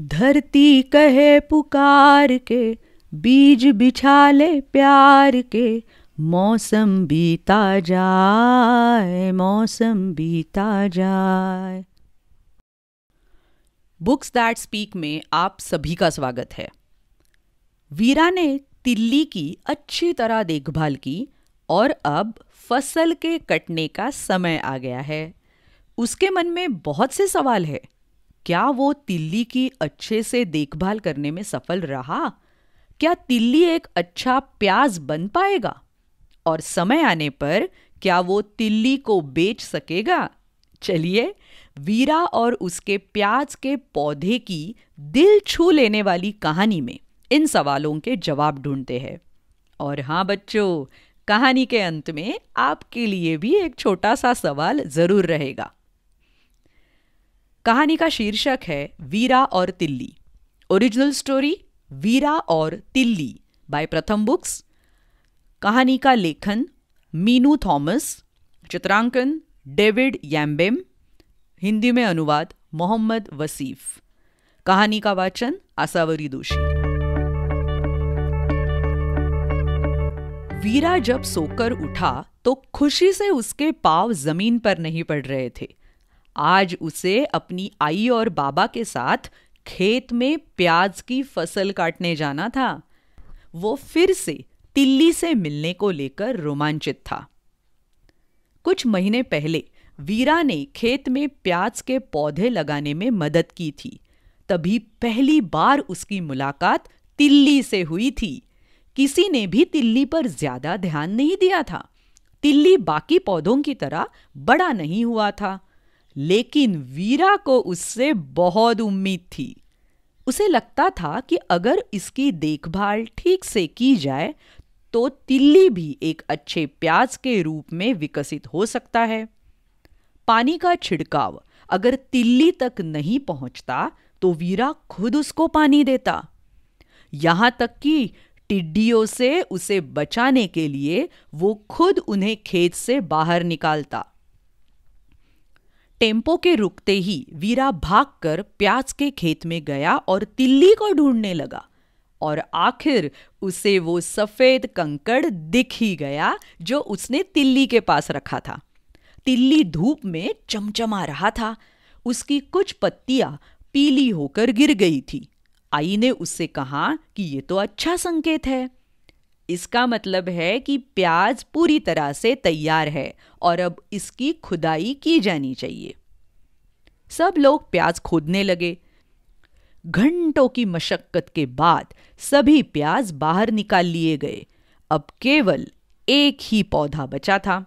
धरती कहे पुकार के बीज बिछा ले प्यार के मौसम बीता जाए मौसम बीता जाए बुक्स दैट स्पीक में आप सभी का स्वागत है वीरा ने तिल्ली की अच्छी तरह देखभाल की और अब फसल के कटने का समय आ गया है उसके मन में बहुत से सवाल है क्या वो तिल्ली की अच्छे से देखभाल करने में सफल रहा क्या तिल्ली एक अच्छा प्याज बन पाएगा और समय आने पर क्या वो तिल्ली को बेच सकेगा चलिए वीरा और उसके प्याज के पौधे की दिल छू लेने वाली कहानी में इन सवालों के जवाब ढूंढते हैं और हाँ बच्चों कहानी के अंत में आपके लिए भी एक छोटा सा सवाल जरूर रहेगा कहानी का शीर्षक है वीरा और तिल्ली ओरिजिनल स्टोरी वीरा और तिल्ली बाय प्रथम बुक्स कहानी का लेखन मीनू थॉमस चित्रांकन डेविड याम्बेम हिंदी में अनुवाद मोहम्मद वसीफ कहानी का वाचन आसावरी दोषी वीरा जब सोकर उठा तो खुशी से उसके पाव जमीन पर नहीं पड़ रहे थे आज उसे अपनी आई और बाबा के साथ खेत में प्याज की फसल काटने जाना था वो फिर से तिल्ली से मिलने को लेकर रोमांचित था कुछ महीने पहले वीरा ने खेत में प्याज के पौधे लगाने में मदद की थी तभी पहली बार उसकी मुलाकात तिल्ली से हुई थी किसी ने भी तिल्ली पर ज्यादा ध्यान नहीं दिया था तिल्ली बाकी पौधों की तरह बड़ा नहीं हुआ था लेकिन वीरा को उससे बहुत उम्मीद थी उसे लगता था कि अगर इसकी देखभाल ठीक से की जाए तो तिल्ली भी एक अच्छे प्याज के रूप में विकसित हो सकता है पानी का छिड़काव अगर तिल्ली तक नहीं पहुंचता तो वीरा खुद उसको पानी देता यहां तक कि टिड्डियों से उसे बचाने के लिए वो खुद उन्हें खेत से बाहर निकालता टेम्पो के रुकते ही वीरा भागकर प्याज के खेत में गया और तिल्ली को ढूंढने लगा और आखिर उसे वो सफेद कंकड़ दिख ही गया जो उसने तिल्ली के पास रखा था तिल्ली धूप में चमचमा रहा था उसकी कुछ पत्तियां पीली होकर गिर गई थी आई ने उससे कहा कि ये तो अच्छा संकेत है इसका मतलब है कि प्याज पूरी तरह से तैयार है और अब इसकी खुदाई की जानी चाहिए सब लोग प्याज खोदने लगे घंटों की मशक्कत के बाद सभी प्याज बाहर निकाल लिए गए अब केवल एक ही पौधा बचा था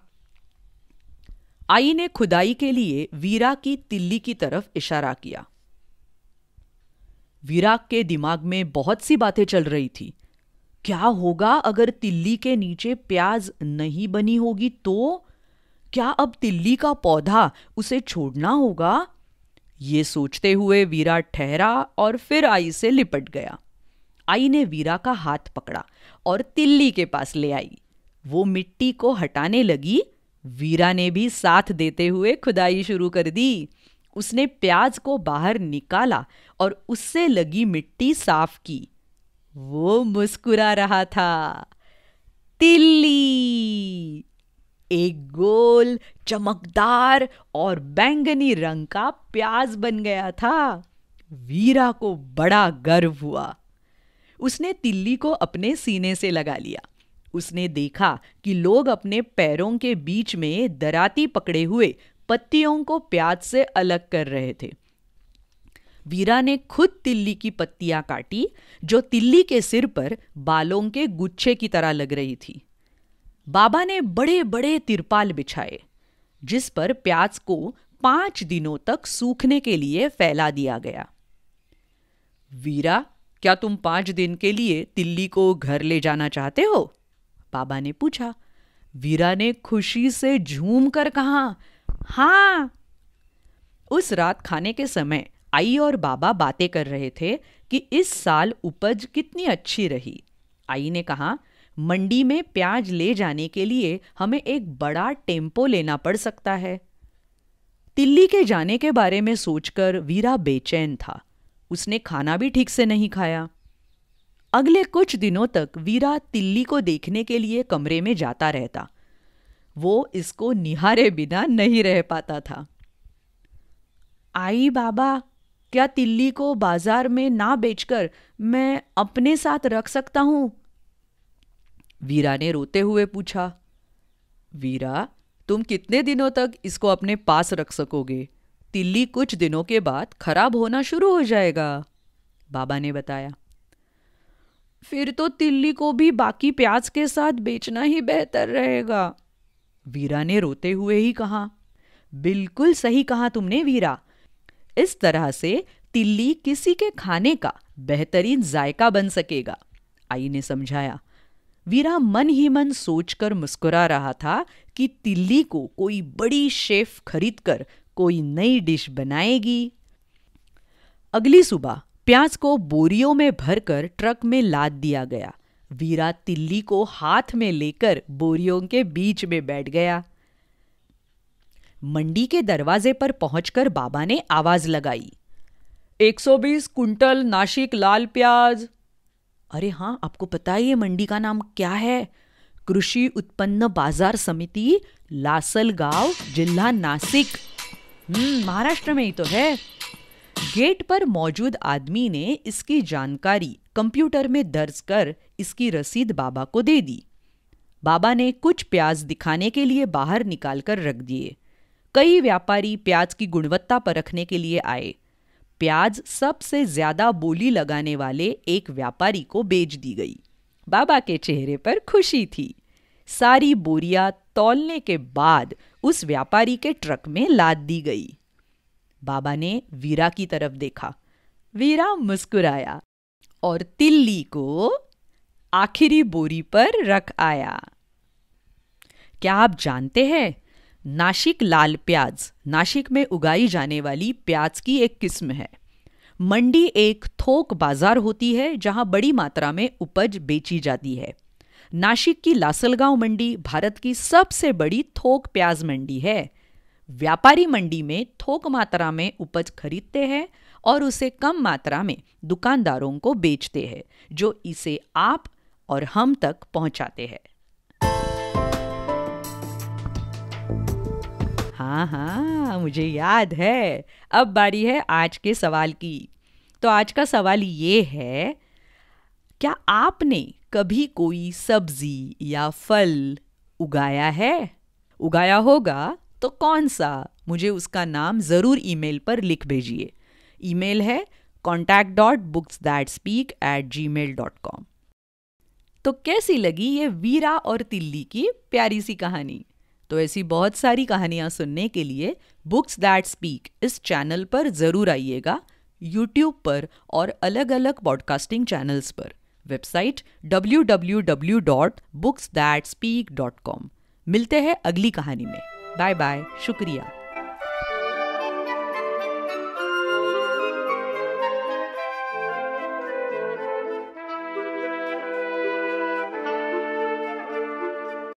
आई ने खुदाई के लिए वीरा की तिल्ली की तरफ इशारा किया वीरा के दिमाग में बहुत सी बातें चल रही थी क्या होगा अगर तिल्ली के नीचे प्याज नहीं बनी होगी तो क्या अब तिल्ली का पौधा उसे छोड़ना होगा ये सोचते हुए वीरा ठहरा और फिर आई से लिपट गया आई ने वीरा का हाथ पकड़ा और तिल्ली के पास ले आई वो मिट्टी को हटाने लगी वीरा ने भी साथ देते हुए खुदाई शुरू कर दी उसने प्याज को बाहर निकाला और उससे लगी मिट्टी साफ की वो मुस्कुरा रहा था तिल्ली एक गोल चमकदार और बैंगनी रंग का प्याज बन गया था वीरा को बड़ा गर्व हुआ उसने तिल्ली को अपने सीने से लगा लिया उसने देखा कि लोग अपने पैरों के बीच में दराती पकड़े हुए पत्तियों को प्याज से अलग कर रहे थे वीरा ने खुद तिल्ली की पत्तियां काटी जो तिल्ली के सिर पर बालों के गुच्छे की तरह लग रही थी बाबा ने बड़े बड़े तिरपाल बिछाए जिस पर प्याज को पांच दिनों तक सूखने के लिए फैला दिया गया वीरा क्या तुम पांच दिन के लिए तिल्ली को घर ले जाना चाहते हो बाबा ने पूछा वीरा ने खुशी से झूम कर कहा हाँ उस रात खाने के समय आई और बाबा बातें कर रहे थे कि इस साल उपज कितनी अच्छी रही आई ने कहा मंडी में प्याज ले जाने के लिए हमें एक बड़ा टेम्पो लेना पड़ सकता है तिल्ली के जाने के बारे में सोचकर वीरा बेचैन था उसने खाना भी ठीक से नहीं खाया अगले कुछ दिनों तक वीरा तिल्ली को देखने के लिए कमरे में जाता रहता वो इसको निहारे बिना नहीं रह पाता था आई बाबा क्या तिल्ली को बाजार में ना बेचकर मैं अपने साथ रख सकता हूं वीरा ने रोते हुए पूछा वीरा तुम कितने दिनों तक इसको अपने पास रख सकोगे तिल्ली कुछ दिनों के बाद खराब होना शुरू हो जाएगा बाबा ने बताया फिर तो तिल्ली को भी बाकी प्याज के साथ बेचना ही बेहतर रहेगा वीरा ने रोते हुए ही कहा बिल्कुल सही कहा तुमने वीरा इस तरह से तिल्ली किसी के खाने का बेहतरीन जायका बन सकेगा आई ने समझाया वीरा मन ही मन सोचकर मुस्कुरा रहा था कि तिल्ली को कोई बड़ी शेफ खरीदकर कोई नई डिश बनाएगी अगली सुबह प्याज को बोरियों में भरकर ट्रक में लाद दिया गया वीरा तिल्ली को हाथ में लेकर बोरियों के बीच में बैठ गया मंडी के दरवाजे पर पहुंचकर बाबा ने आवाज लगाई 120 कुंटल नाशिक लाल प्याज अरे हाँ आपको पता है ये मंडी का नाम क्या है कृषि उत्पन्न बाजार समिति गांव जिला नासिक हम्म, महाराष्ट्र में ही तो है गेट पर मौजूद आदमी ने इसकी जानकारी कंप्यूटर में दर्ज कर इसकी रसीद बाबा को दे दी बाबा ने कुछ प्याज दिखाने के लिए बाहर निकालकर रख दिए कई व्यापारी प्याज की गुणवत्ता पर रखने के लिए आए प्याज सबसे ज्यादा बोली लगाने वाले एक व्यापारी को बेच दी गई बाबा के चेहरे पर खुशी थी सारी बोरिया तौलने के बाद उस व्यापारी के ट्रक में लाद दी गई बाबा ने वीरा की तरफ देखा वीरा मुस्कुराया और तिल्ली को आखिरी बोरी पर रख आया क्या आप जानते हैं नाशिक लाल प्याज नाशिक में उगाई जाने वाली प्याज की एक किस्म है मंडी एक थोक बाजार होती है जहां बड़ी मात्रा में उपज बेची जाती है नाशिक की लासलगांव मंडी भारत की सबसे बड़ी थोक प्याज मंडी है व्यापारी मंडी में थोक मात्रा में उपज खरीदते हैं और उसे कम मात्रा में दुकानदारों को बेचते हैं जो इसे आप और हम तक पहुंचाते हैं हाँ हाँ मुझे याद है अब बारी है आज के सवाल की तो आज का सवाल ये है क्या आपने कभी कोई सब्जी या फल उगाया है उगाया होगा तो कौन सा मुझे उसका नाम ज़रूर ईमेल पर लिख भेजिए ईमेल है contact dot books that speak at gmail dot com तो कैसी लगी ये वीरा और तिल्ली की प्यारी सी कहानी तो ऐसी बहुत सारी कहानियाँ सुनने के लिए बुक्स दैट स्पीक इस चैनल पर ज़रूर आइएगा यूट्यूब पर और अलग अलग पॉडकास्टिंग चैनल्स पर वेबसाइट www.booksthatspeak.com मिलते हैं अगली कहानी में बाय बाय शुक्रिया